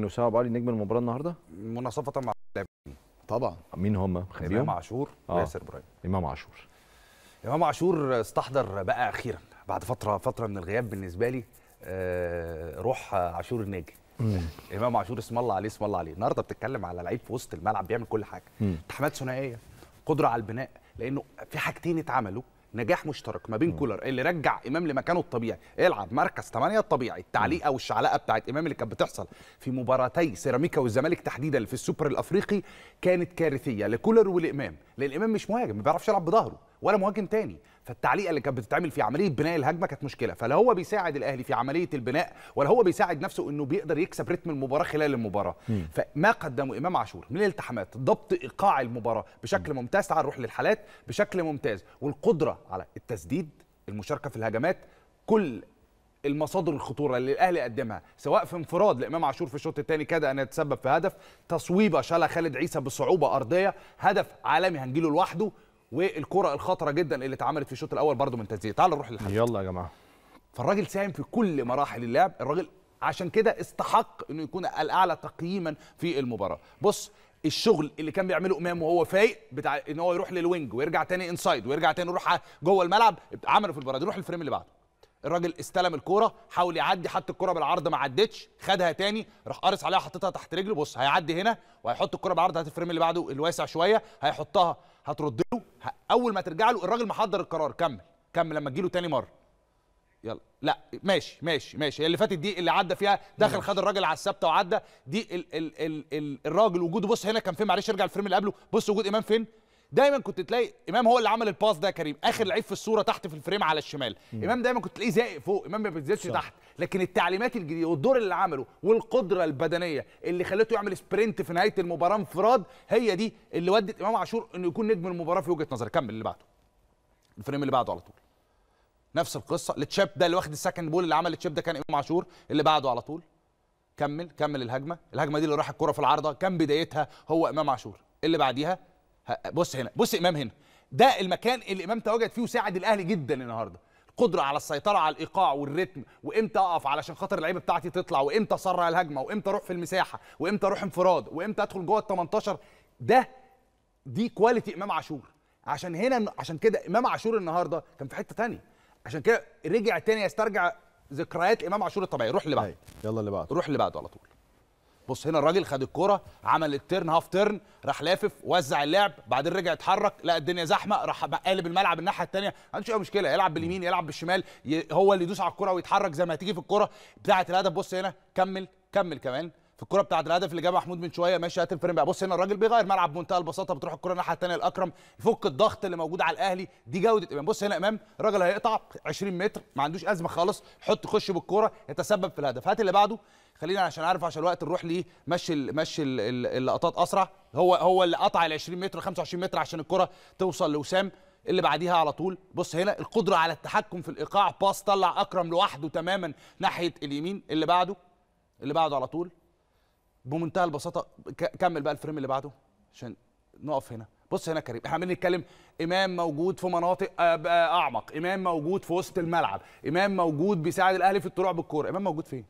انه اسامه علي نجم المباراه النهارده مناصفه مع اللاعبين طبعا مين هم خيرهم امام عاشور آه. وياسر ابراهيم امام عاشور امام عاشور استحضر بقى اخيرا بعد فتره فتره من الغياب بالنسبه لي آه، روح عاشور الناجي امام عاشور اسم الله عليه اسم الله عليه النهارده بتتكلم على لعيب في وسط الملعب بيعمل كل حاجه تحمات ثنائيه قدره على البناء لانه في حاجتين اتعملوا نجاح مشترك ما بين كولر اللي رجع امام لمكانه الطبيعي العب مركز 8 الطبيعي التعليقه والشعلقه بتاعت امام اللي كانت بتحصل في مباراتي سيراميكا والزمالك تحديدا في السوبر الافريقي كانت كارثيه لكولر ولامام لان امام مش مهاجم ما بيعرفش يلعب بظهره ولا مهاجم تاني فالتعليقه اللي كانت بتتعمل في عمليه بناء الهجمه كانت مشكله فلا هو بيساعد الاهلي في عمليه البناء ولا هو بيساعد نفسه انه بيقدر يكسب رتم المباراه خلال المباراه مم. فما قدمه امام عاشور من الالتحامات ضبط ايقاع المباراه بشكل مم. ممتاز تعال نروح للحالات بشكل ممتاز والقدره على التسديد المشاركه في الهجمات كل المصادر الخطوره اللي الاهلي قدمها سواء في انفراد لامام عاشور في الشوط الثاني كاد ان يتسبب في هدف تصويبه شالها خالد عيسى بصعوبه ارضيه هدف عالمي هنجيله لوحده والكره الخطره جدا اللي اتعملت في الشوط الاول برده من تسديده تعال نروح للحكم يلا يا جماعه فالراجل ساهم في كل مراحل اللعب الراجل عشان كده استحق انه يكون الاعلى تقييما في المباراه بص الشغل اللي كان بيعمله امام وهو فايق بتاع ان هو يروح للوينج ويرجع تاني انسايد ويرجع تاني يروح جوه الملعب عمله في المباراه دي روح الفريم اللي بعده الراجل استلم الكوره حاول يعدي حط الكوره بالعرض ما عدتش خدها تاني راح قارص عليها حطيتها تحت رجله بص هيعدي هنا وهيحط الكوره بالعرض هات الفريم اللي بعده الواسع شويه هيحطها هترد له اول ما ترجع له الراجل محضر القرار كمل كمل لما تجيله تاني مره يلا لا ماشي ماشي ماشي هي اللي فاتت دي اللي عدى فيها دخل خد الراجل على الثابته وعدى دي ال ال ال ال الراجل وجوده بص هنا كان فين معلش ارجع الفريم اللي قبله بص وجود امام فين دايما كنت تلاقي امام هو اللي عمل الباس ده يا كريم اخر لعيب في الصوره تحت في الفريم على الشمال مم. امام دايما كنت تلاقيه زائق فوق امام ما بينزلش تحت لكن التعليمات الجديده والدور اللي عمله والقدره البدنيه اللي خلته يعمل سبرنت في نهايه المباراه انفراد هي دي اللي ودت امام عاشور انه يكون نجم المباراه في وجهه نظري كمل اللي بعده الفريم اللي بعده على طول نفس القصه التشاب ده اللي واخد السكند بول اللي عمل التشاب ده كان امام عاشور اللي بعده على طول كمل كمل الهجمه الهجمه دي اللي راح الكره في العارضه كان بدايتها هو امام عاشور اللي بعديها بص هنا بص امام هنا ده المكان اللي امام تواجد فيه وساعد الاهلي جدا النهارده القدره على السيطره على الايقاع والريتم وامتى اقف علشان خاطر اللعيبه بتاعتي تطلع وامتى اسرع الهجمه وامتى اروح في المساحه وامتى اروح انفراد وامتى ادخل جوه ال 18 ده دي كواليتي امام عاشور عشان هنا عشان كده امام عاشور النهارده كان في حته ثانيه عشان كده رجع تاني يسترجع ذكريات امام عاشور الطبيعي روح اللي بعده طيب، يلا اللي بعده روح اللي بعده على طول بص هنا الراجل خد الكوره عمل التيرن هاف تيرن راح لافف وزع اللعب بعدين رجع اتحرك لقى الدنيا زحمه راح قالب الملعب الناحيه الثانيه ما عندوش اي مشكله يلعب باليمين يلعب بالشمال هو اللي يدوس على الكوره ويتحرك زي ما هتيجي في الكوره بتاعه الهدف بص هنا كمل كمل كمان في الكره بتاعت الهدف اللي جابها محمود من شويه ماشي هات الفريم بص هنا الراجل بيغير ملعب بمنتهى البساطه بتروح الكره الناحيه الثانيه لاكرم يفك الضغط اللي موجود على الاهلي دي جوده امام بص هنا امام الراجل هيقطع 20 متر ما عندوش ازمه خالص حط خش بالكوره يتسبب في الهدف هات اللي بعده خلينا عشان عارف عشان الوقت نروح ليه مشي مشي اللقطات اسرع هو هو اللي قطع ال 20 متر 25 متر عشان الكره توصل لوسام اللي بعديها على طول بص هنا القدره على التحكم في الايقاع باص طلع اكرم لوحده تماما ناحيه اليمين اللي بعده اللي بعده على طول بمنتهى البساطه كمل بقى الفريم اللي بعده عشان نقف هنا بص هنا كريم احنا عمالين نتكلم امام موجود في مناطق آه، آه، اعمق امام موجود في وسط الملعب امام موجود بيساعد الاهلي في الطلوع بالكوره امام موجود فين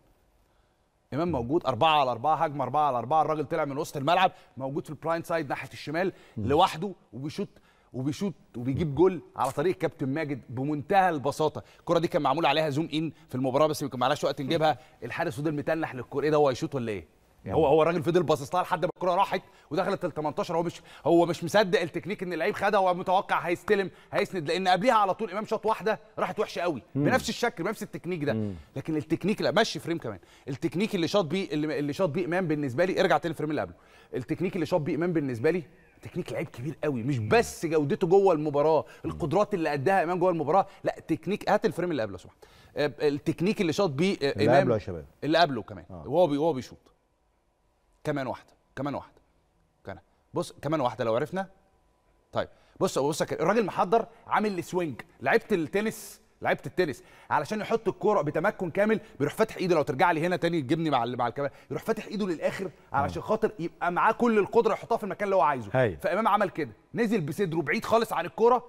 امام موجود أربعة على أربعة هجمه أربعة على أربعة الراجل طلع من وسط الملعب موجود في البلاين سايد ناحيه الشمال لوحده وبيشوط وبيشوط وبيجيب جول على طريق كابتن ماجد بمنتهى البساطه الكره دي كان معمول عليها زوم ان في المباراه بس ما كان معلاش وقت نجيبها الحارس فضل متنح للكوره ايه ده هو هيشوط ولا ايه يعني هو هو الراجل فضل باصص لها لحد ما الكوره راحت ودخلت ال 18 هو مش هو مش مصدق التكنيك ان اللعيب خدها هو متوقع هيستلم هيسند لان قبليها على طول امام شاط واحده راحت وحشه قوي مم. بنفس الشكل بنفس التكنيك ده مم. لكن التكنيك لا مشي فريم كمان التكنيك اللي شاط بيه اللي شاط بيه امام بالنسبه لي ارجع تاني الفريم اللي قبله التكنيك اللي شاط بيه امام بالنسبه لي تكنيك لعيب كبير قوي مش بس جودته جوه المباراه القدرات اللي قدها امام جوه المباراه لا تكنيك هات الفريم اللي قبله لو آه، التكنيك اللي شاط بيه آه، امام اللي قبله يا شباب اللي قبله كمان آه. وهو وهو بيشوط كمان واحده كمان واحده كمان بص كمان واحده لو عرفنا طيب بص بص الراجل محضر عامل سوينج لعيبه التنس لعيبه التنس علشان يحط الكوره بتمكن كامل بيروح فاتح ايده لو ترجع لي هنا تاني تجيبني مع مع الكاميرا يروح فاتح ايده للاخر علشان آه. خاطر يبقى معاه كل القدره يحطها في المكان اللي هو عايزه هي. فامام عمل كده نزل بصدره بعيد خالص عن الكوره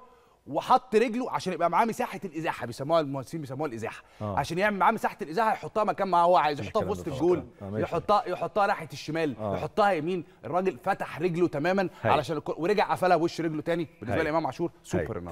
وحط رجله عشان يبقى معاه مساحه الازاحه بيسموها المهندسين بيسموها الازاحه آه. عشان يعمل معاه مساحه الازاحه يحطها مكان ما هو عايز يحطها في وسط الجول آه. يحطها يحطها ناحيه الشمال آه. يحطها يمين الراجل فتح رجله تماما هي. علشان ورجع قفلها بوش رجله تاني بالنسبه لامام عاشور سوبر النهارده